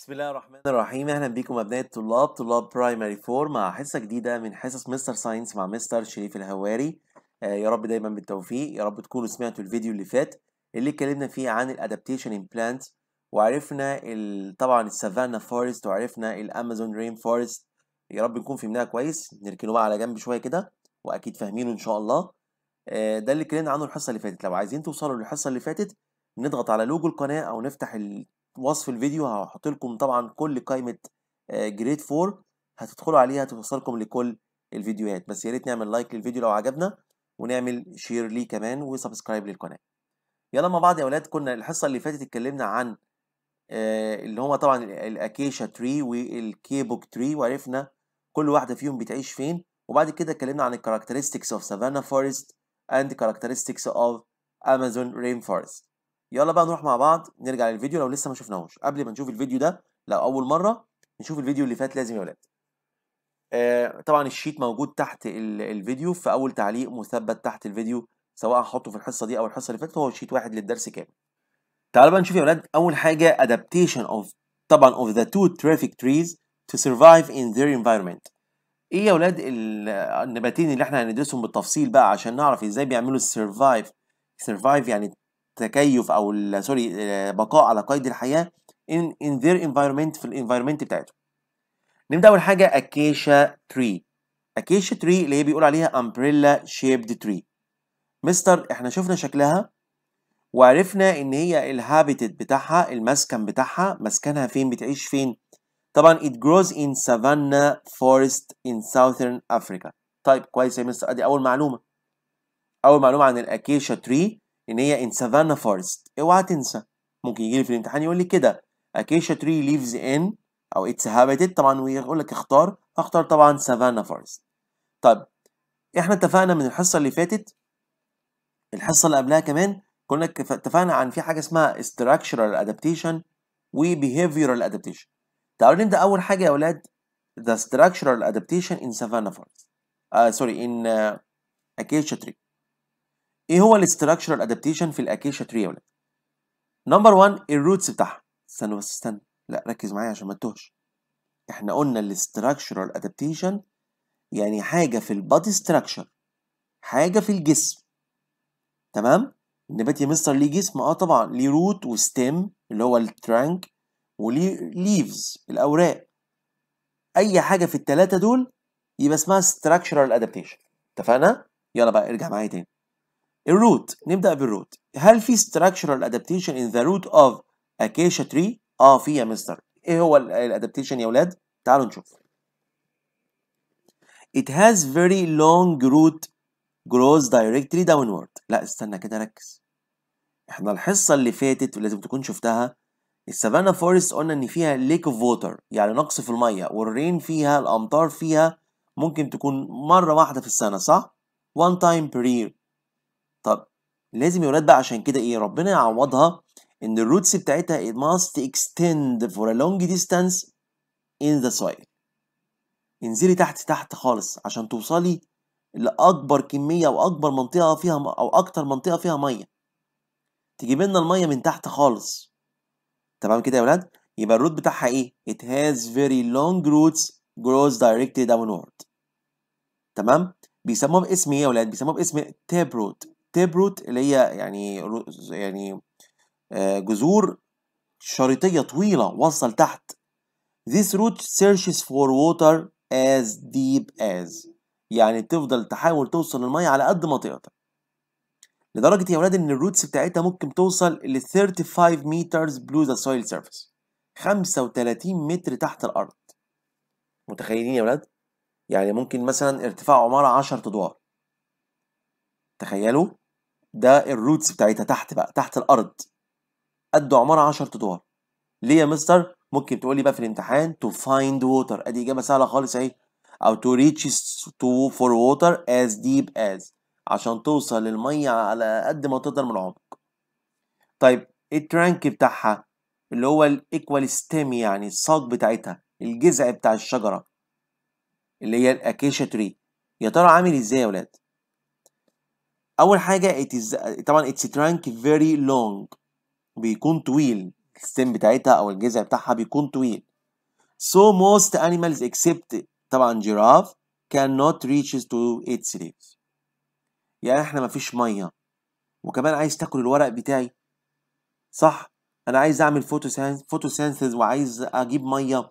بسم الله الرحمن الرحيم اهلا بيكم ابناء الطلاب طلاب برايمري 4 مع حصه جديده من حصص مستر ساينس مع مستر شريف الهواري آه يا رب دايما بالتوفيق يا رب تكونوا سمعتوا الفيديو اللي فات اللي اتكلمنا فيه عن الادابتيشن امبلانت وعرفنا طبعا السافانا فورست وعرفنا الامازون رين فورست يا رب نكون فهمناها كويس نركنه بقى على جنب شويه كده واكيد فاهمينه ان شاء الله آه ده اللي اتكلمنا عنه الحصه اللي فاتت لو عايزين توصلوا للحصه اللي فاتت نضغط على لوجو القناه او نفتح ال... وصف الفيديو هحط لكم طبعا كل قائمه جريد آه، 4 هتدخلوا عليها توصلكم لكل الفيديوهات بس يا ريت نعمل لايك للفيديو لو عجبنا ونعمل شير ليه كمان وسبسكرايب للقناه يلا مع بعض يا اولاد كنا الحصه اللي فاتت اتكلمنا عن آه، اللي هما طبعا الاكيشا تري والكيبوك تري وعرفنا كل واحده فيهم بتعيش فين وبعد كده اتكلمنا عن الكاركترستكس اوف سافانا فورست اند كاركترستكس اوف امازون رين فورست يلا بقى نروح مع بعض نرجع للفيديو لو لسه ما شفناهوش قبل ما نشوف الفيديو ده لو اول مره نشوف الفيديو اللي فات لازم يا ولاد آه طبعا الشيت موجود تحت الفيديو في اول تعليق مثبت تحت الفيديو سواء هحطه في الحصه دي او الحصه اللي فاتت هو شيت واحد للدرس كامل تعالوا بقى نشوف يا ولاد اول حاجه adaptation of طبعا of the two traffic trees to survive in their environment ايه يا ولاد النباتين اللي احنا هندرسهم بالتفصيل بقى عشان نعرف ازاي بيعملوا السرفايف سرفايف يعني تكيف او سوري آه، بقاء على قيد الحياه in in their environment في الانفايرمنت بتاعتهم نبدا اول حاجه اكيشا تري اكيشا تري اللي هي بيقول عليها امبريلا شيبد تري مستر احنا شفنا شكلها وعرفنا ان هي الهابيتد بتاعها المسكن بتاعها مسكنها فين بتعيش فين طبعا it grows in savanna forest in southern africa طيب كويس يا مستر ادي اول معلومه اول معلومه عن الاكيشا تري ان هي ان سافانا فورست اوعى تنسى ممكن يجي لي في الامتحان يقول لي كده اكيشا تري ليفز ان او اتس هابيتد طبعا ويقول لك اختار هختار طبعا سافانا فورست طيب احنا اتفقنا من الحصه اللي فاتت الحصه اللي قبلها كمان كنا اتفقنا عن في حاجه اسمها structural adaptation و behavioral adaptation تعالوا نبدا اول حاجه يا اولاد the structural adaptation in savanna forest آه سوري in uh, acacia tree ايه هو الاستراكشرال ادابتيشن في الاكيشا تري يا ولاد نمبر 1 الروتس بتاعها استنوا بس استنى لا ركز معايا عشان ما تتوهش احنا قلنا الاستراكشرال ادابتيشن يعني حاجه في البادي ستراكشر حاجه في الجسم تمام النبات يا مستر ليه جسم اه طبعا ليه روت وستيم اللي هو الترانك وليه ليفز الاوراق اي حاجه في الثلاثه دول يبقى اسمها structural ادابتيشن اتفقنا يلا بقى ارجع معايا تاني الروت نبدا بالروت هل في structural adaptation in the root of acacia tree اه في يا مستر ايه هو الادابتيشن يا اولاد تعالوا نشوف it has very long root grows directly downward لا استنى كده ركز احنا الحصه اللي فاتت ولازم تكون شفتها السافانا فورست قلنا ان فيها ليك اوف ووتر يعني نقص في الميه والرين فيها الامطار فيها ممكن تكون مره واحده في السنه صح؟ one time per year لازم يا ولاد بقى عشان كده ايه ربنا يعوضها ان الروتس بتاعتها it must extend for a long distance in the soil انزلي تحت تحت خالص عشان توصلي لاكبر كميه او اكبر منطقه فيها او اكتر منطقه فيها ميه تجيب لنا الميه من تحت خالص تمام كده يا ولاد يبقى الروت بتاعها ايه it has very long roots grows directly downward تمام بيسموها باسم ايه يا ولاد بيسموها باسم تاب روت تيب روت اللي هي يعني يعني آه، جذور شريطية طويلة وصل تحت This root searches for water as deep as يعني تفضل تحاول توصل للمية على قد ما تقدر لدرجة يا ولاد إن الروتس بتاعتها ممكن توصل ل 35 meters below the soil surface 35 متر تحت الأرض متخيلين يا ولاد؟ يعني ممكن مثلا ارتفاع عمارة 10 أدوار تخيلوا ده الروتس بتاعتها تحت بقى تحت الارض قد عمرها 10 ادوار ليه يا مستر ممكن تقول لي بقى في الامتحان تو فايند ووتر ادي اجابه سهله خالص اهي او تو ريتش تو فور ووتر از ديب از عشان توصل للميه على قد ما تقدر من العمق طيب الترانك بتاعها اللي هو الايكوال ستيم يعني الساق بتاعتها الجذع بتاع الشجره اللي هي الاكيشا تري يا ترى عامل ازاي يا ولاد اول حاجه it is طبعا it's trunk very long بيكون طويل السن بتاعتها او الجذع بتاعها بيكون طويل so most animals except طبعا giraffe cannot reach to its leaves يعني احنا مفيش ميه وكمان عايز تاكل الورق بتاعي صح انا عايز اعمل فوتوسينثيز وعايز اجيب ميه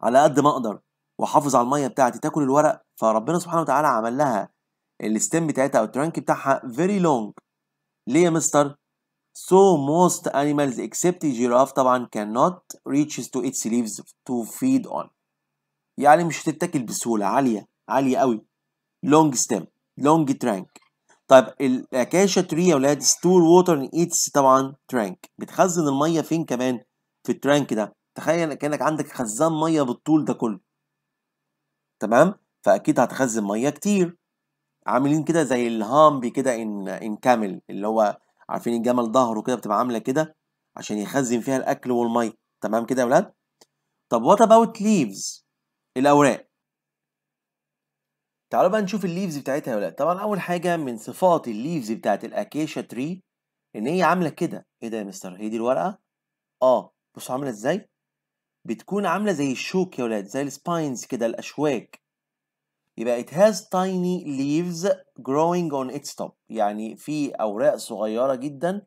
على قد ما اقدر واحافظ على الميه بتاعتي تاكل الورق فربنا سبحانه وتعالى عمل لها الستيم بتاعتها او الترانك بتاعها very long ليه يا مستر So most animals except giraffe طبعا cannot reaches to its leaves to feed on. يعني مش هتتاكل بسهولة عالية عالية قوي. Long stem, long trunk. طيب الاكاشا تري يا ولاد store water in its طبعا trunk. بتخزن المية فين كمان؟ في الترانك ده. تخيل كأنك عندك خزان مية بالطول ده كله. تمام؟ فأكيد هتخزن مية كتير. عاملين كده زي الهامبي كده ان ان كامل اللي هو عارفين الجمل ظهره كده بتبقى عامله كده عشان يخزن فيها الاكل والميه تمام كده يا ولاد طب وات اباوت ليفز الاوراق تعالوا بقى نشوف الليفز بتاعتها يا ولاد طبعا اول حاجه من صفات الليفز بتاعت الاكاشا تري ان هي عامله كده ايه ده يا مستر هي دي الورقه اه بصوا عامله ازاي بتكون عامله زي الشوك يا ولاد زي السباينز كده الاشواك يبقى it has tiny leaves growing on its top يعني في أوراق صغيرة جدا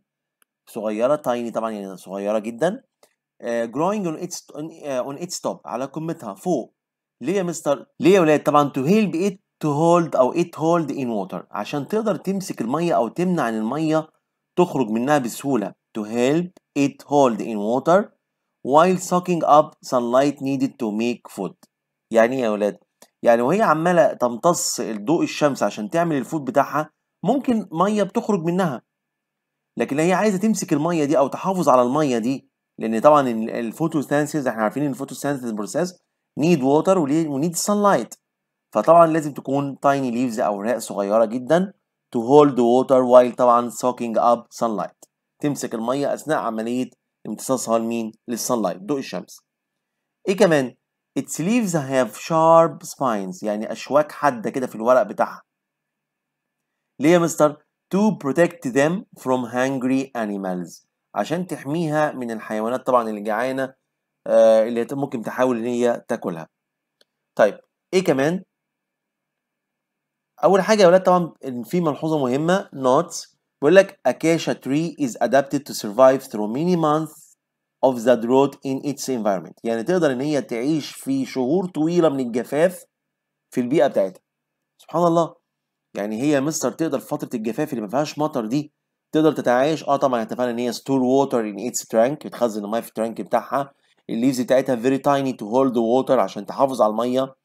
صغيرة tiny طبعا يعني صغيرة جدا uh, growing on its uh, on its top على قمتها فوق ليه يا مستر ليه يا ولاد طبعا to help it to hold أو it hold in water عشان تقدر تمسك المية أو تمنع إن المية تخرج منها بسهولة to help it hold in water while sucking up sunlight needed to make food يعني ايه يا ولاد يعني وهي عماله تمتص ضوء الشمس عشان تعمل الفود بتاعها ممكن ميه بتخرج منها لكن هي عايزه تمسك الميه دي او تحافظ على الميه دي لان طبعا الفوتوسينثيز احنا عارفين ان بروسيس نيد ووتر ونيد لايت فطبعا لازم تكون تايني ليفز او رئ صغيره جدا to hold the water while طبعا soaking up sunlight تمسك الميه اثناء عمليه امتصاصها لمين؟ للصن لايت ضوء الشمس. ايه كمان؟ Its leaves have sharp spines يعني أشواك حادة كده في الورق بتاعها. ليه يا مستر؟ To protect them from hungry animals عشان تحميها من الحيوانات طبعا اللي جعانة آه اللي ممكن تحاول إن هي تاكلها. طيب إيه كمان؟ أول حاجة يا ولاد طبعا في ملحوظة مهمة nuts بيقول لك acacia tree is adapted to survive through many months of the drought in its environment يعني تقدر ان هي تعيش في شهور طويله من الجفاف في البيئه بتاعتها سبحان الله يعني هي مستر تقدر فتره الجفاف اللي ما فيهاش مطر دي تقدر تتعايش اه طبعا اتفقنا ان هي ستور ووتر ان اتس ترانك بتخزن الميه في الترانك بتاعها الليفز بتاعتها فيري تايني تو هولد ووتر عشان تحافظ على الميه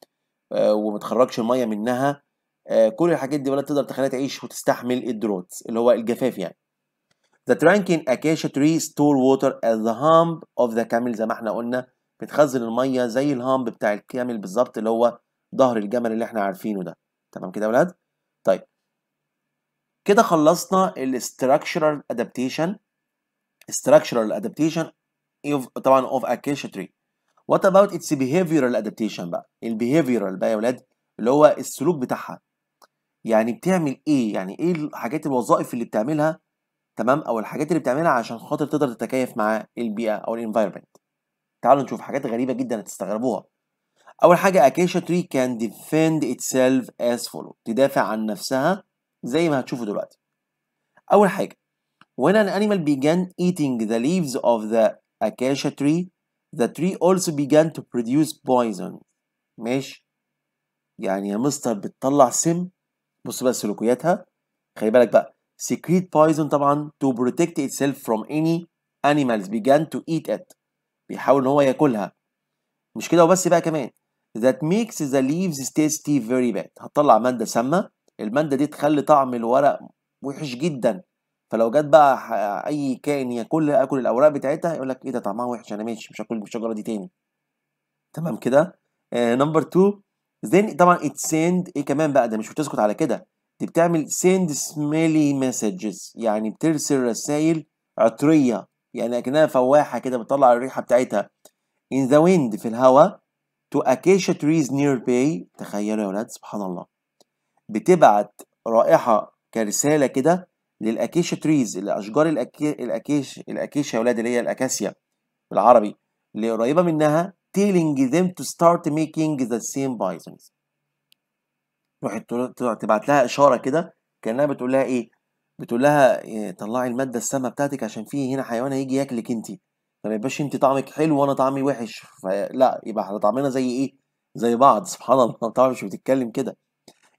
آه وما تخرجش الميه منها آه كل الحاجات دي ولا تقدر تخليها تعيش وتستحمل الدروتس اللي هو الجفاف يعني The Drinking Acacia Tree Store Water as the Hump of the Camel زي ما احنا قلنا بتخزن المية زي الهامب بتاع الكامل بالظبط اللي هو ظهر الجمل اللي احنا عارفينه ده تمام كده يا ولاد؟ طيب كده خلصنا ال structural adaptation structural adaptation of طبعا of acacia tree what about its behavioral adaptation بقى ال behavioral بقى يا ولاد اللي هو السلوك بتاعها يعني بتعمل ايه يعني ايه الحاجات الوظائف اللي بتعملها تمام او الحاجات اللي بتعملها عشان خاطر تقدر تتكيف مع البيئه او الانفايرمنت تعالوا نشوف حاجات غريبه جدا هتستغربوها اول حاجه اكاشيا تري كان ديفند اتسيلف اس فولو تدافع عن نفسها زي ما هتشوفوا دلوقتي اول حاجه when an animal began eating the leaves of the acacia tree the tree also began to produce poison ماشي يعني يا مستر بتطلع سم بص بقى سلوكياتها خلي بالك بقى secrete poison طبعا to protect itself from any animals began to eat it بيحاول ان هو ياكلها مش كده وبس بقى كمان that makes the leaves tasty very bad هتطلع ماده سامه الماده دي تخلي طعم الورق وحش جدا فلو جت بقى اي كائن ياكلها اكل الاوراق بتاعتها يقول لك ايه ده طعمها وحش انا ماشي مش هاكل الشجره دي تاني تمام كده نمبر آه، 2 then طبعا it ايه كمان بقى ده مش بتسكت على كده دي بتعمل سيند سميلي مسجز يعني بترسل رسائل عطرية يعني أكنها فواحة كده بتطلع الريحة بتاعتها in the wind في الهواء to acacia trees nearby تخيلوا يا ولاد سبحان الله بتبعت رائحة كرسالة كده للأكيشا تريز الأشجار الأكي... الأكيش يا ولاد اللي هي الأكاسيا بالعربي اللي قريبة منها telling them to start making the same poisons روح تبعت لها اشاره كده كانها بتقول لها ايه بتقول لها إيه، طلعي الماده السامه بتاعتك عشان في هنا حيوان هيجي ياكلك انت فما يبقاش انت طعمك حلو وانا طعمي وحش فلا يبقى احنا طعمنا زي ايه زي بعض سبحان الله طبعا مش بتتكلم كده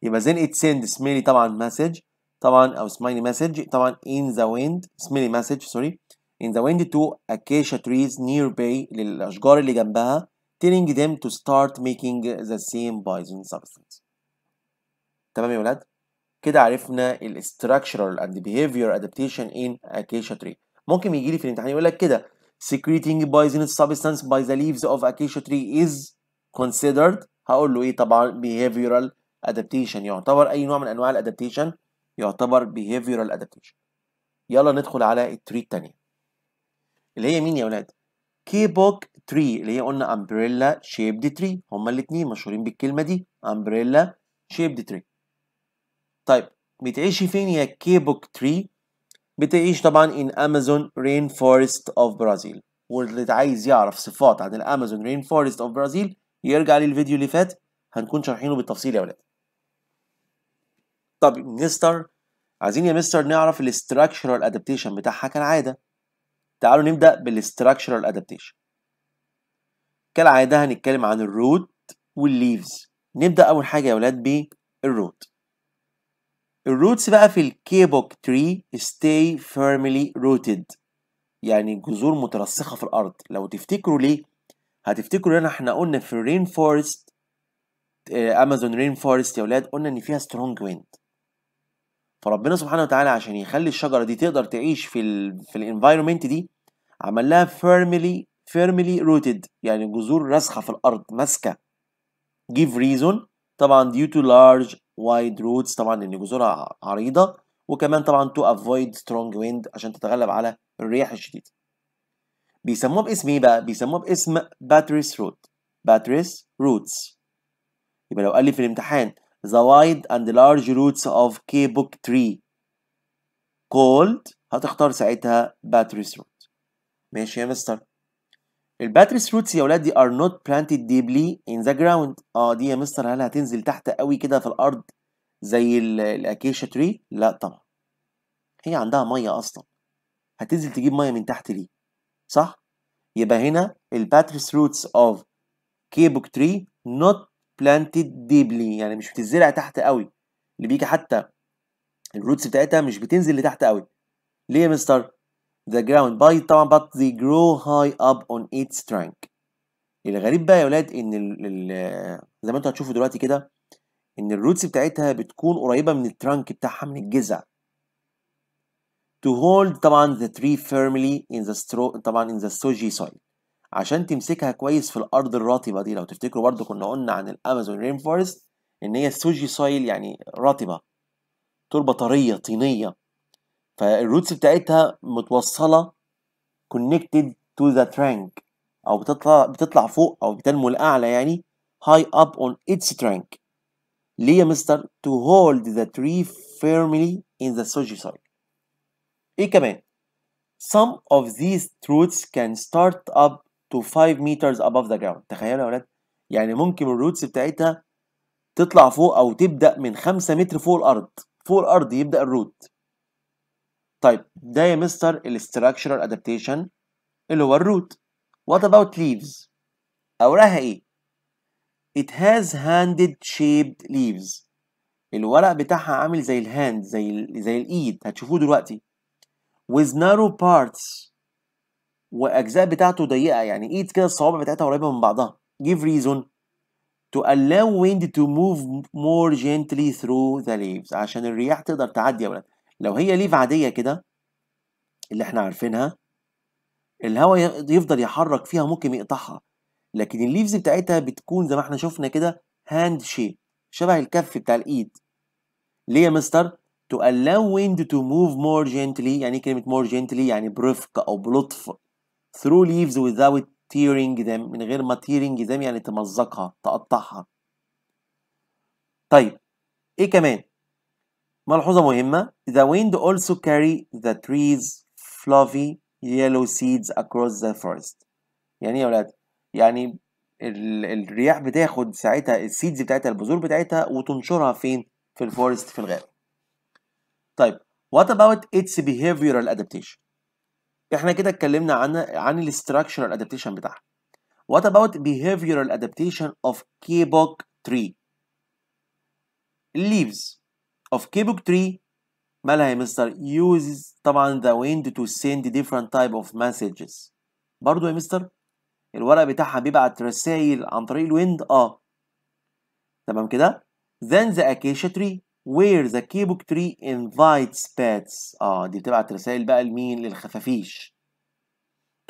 يبقى ات سند سميلي طبعا مسج طبعا او سمايلي مسج طبعا ان ذا ويند سميلي مسج سوري ان ذا ويند تو اكيشا تريز نير باي للأشجار اللي جنبها telling them to start making the same poison substance تمام يا ولاد كده عرفنا الاستراكشرال اند بيهيفير ادابتيشن ان اكاشيا تري ممكن يجي لي في الامتحان يقول لك كده secreting poisonous substance by the leaves of acacia tree is considered هقول له ايه طبعا behavioral adaptation يعتبر اي نوع من انواع الادابتيشن يعتبر behavioral adaptation يلا ندخل على التري الثانيه اللي هي مين يا ولاد كيبوك تري اللي هي قلنا امبريلا شيبد تري هما الاثنين مشهورين بالكلمه دي امبريلا شيبد تري طيب بتعيشي فين يا كيبوك تري بتعيش طبعا ان امازون رين فورست اوف برازيل واللي عايز يعرف صفات عن الامازون رين فورست اوف برازيل يرجع للفيديو اللي فات هنكون شارحينه بالتفصيل يا ولاد طب مستر عايزين يا مستر نعرف الاستراكشرال ادابتيشن بتاعها كالعاده تعالوا نبدا بالاستراكشرال ادابتيشن كالعاده هنتكلم عن الروت والليفز نبدا اول حاجه يا ولاد بالروت الروتس بقى في الكيبوك تري stay firmly rooted يعني الجذور مترسخة في الأرض لو تفتكروا ليه هتفتكروا ان احنا قلنا في الرين فورست امازون رين فورست يا ولاد قلنا ان فيها سترونج ويند فربنا سبحانه وتعالى عشان يخلي الشجره دي تقدر تعيش في ال في الانفايرمنت دي عمل لها فيرملي فيرملي روتد يعني جذور راسخه في الارض ماسكه give reason طبعا due to large wide roads طبعا لان جذورها عريضه وكمان طبعا to avoid strong wind عشان تتغلب على الرياح الشديده بيسموها باسم ايه بقى بيسموها باسم باتريس رود باتريس رودز يبقى لو قال لي في الامتحان the wide and large roots of K book tree called هتختار ساعتها باتريس رود ماشي يا مستر الباتريس روتس يا ولاد دي ار نوت بلانتد ديبلي ان ذا جراوند اه دي يا مستر هل هتنزل تحت قوي كده في الارض زي الاكيشا تري لا طبعا هي عندها ميه اصلا هتنزل تجيب ميه من تحت ليه صح يبقى هنا الباتريس روتس اوف كيبوك تري نوت بلانتد ديبلي يعني مش بتزرع تحت قوي اللي بيجي حتى الروتس بتاعتها مش بتنزل لتحت قوي ليه يا مستر the ground by طبعا but they grow high up on its trunk الغريب بقى يا ولاد ان ال آه، زي ما انتوا هتشوفوا دلوقتي كده ان الروتس بتاعتها بتكون قريبه من الترانك بتاعها من الجذع to hold طبعا the tree firmly in the straw طبعا in the soggy soil عشان تمسكها كويس في الارض الرطبه دي لو تفتكروا برده كنا قلنا عن الامازون رين فورست ان هي السوجي سويل يعني رطبه تربه طريه طينيه فالروتس بتاعتها متوصله connected to the trunk او بتطلع بتطلع فوق او بتنمو لاعلى يعني high up on its trunk ليه يا مستر to hold the tree firmly in the سوجي soil ايه كمان some of these roots can start up to 5 meters above the ground تخيلوا يا ولاد يعني ممكن الروتس بتاعتها تطلع فوق او تبدا من 5 متر فوق الارض فوق الارض يبدا الروت طيب ده يا مستر الاستراكشرال ادابتيشن اللي هو الروت وات اباوت ليفز اوراقها ايه it has handed shaped leaves الورق بتاعها عامل زي الهاند زي زي الايد هتشوفوه دلوقتي with narrow parts واجزاء بتاعته ضيقه يعني ايد كده الصوابع بتاعتها قريبه من بعضها give reason to allow wind to move more gently through the leaves عشان الرياح تقدر تعدي يا ولاد لو هي ليف عادية كده اللي احنا عارفينها الهواء يفضل يحرك فيها ممكن يقطعها لكن الليفز بتاعتها بتكون زي ما احنا شفنا كده هاند شيب شبه الكف بتاع الايد ليه يا مستر to allow wind to move more gently يعني إيه كلمة more gently يعني برفق أو بلطف through leaves without tearing them من غير ما tearing them يعني تمزقها تقطعها طيب إيه كمان ملحوظة مهمة The wind also carry the trees fluffy yellow seeds across the forest يعني ايه يا ولاد؟ يعني الرياح بتاخد ساعتها السيدز بتاعتها البذور بتاعتها وتنشرها فين؟ في الفورست في الغابة طيب what about its behavioral adaptation احنا كده اتكلمنا عن عن الاستراكشرال ادابتيشن بتاعها what about behavioral adaptation of kebok tree leaves of kebuk tree مالها يا مستر uses طبعا the wind to send different type of messages برضو يا مستر الورق بتاعها بيبعت رسائل عن طريق الويند اه تمام كده then the acacia tree where the kebuk tree invites bats اه دي بتبعت رسائل بقى لمين للخفافيش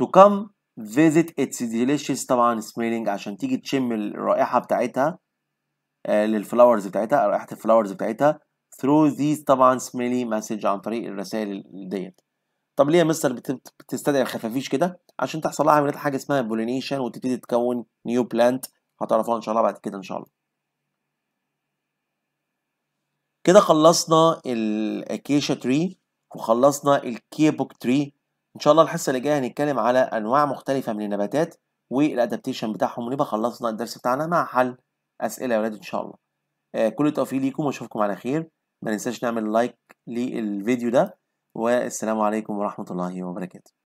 to come visit its delicious طبعا smelling عشان تيجي تشم الرائحة بتاعتها آه للفلاورز بتاعتها رائحة الفلاورز بتاعتها through these طبعا سميلي مسج عن طريق الرسائل ديت طب ليه يا مستر بتستدعي الخفافيش كده عشان تحصل لها عمليه حاجه اسمها بولينيشن وتبتدي تكون نيو بلانت هتعرفوها ان شاء الله بعد كده ان شاء الله كده خلصنا الاكيشا تري وخلصنا الكيبوك تري ان شاء الله الحصه اللي جايه هنتكلم على انواع مختلفه من النباتات والادابتيشن بتاعهم ونبقى خلصنا الدرس بتاعنا مع حل اسئله يا ولاد ان شاء الله آه، كل التوفيق ليكم واشوفكم على خير ما ننساش نعمل لايك للفيديو ده والسلام عليكم ورحمة الله وبركاته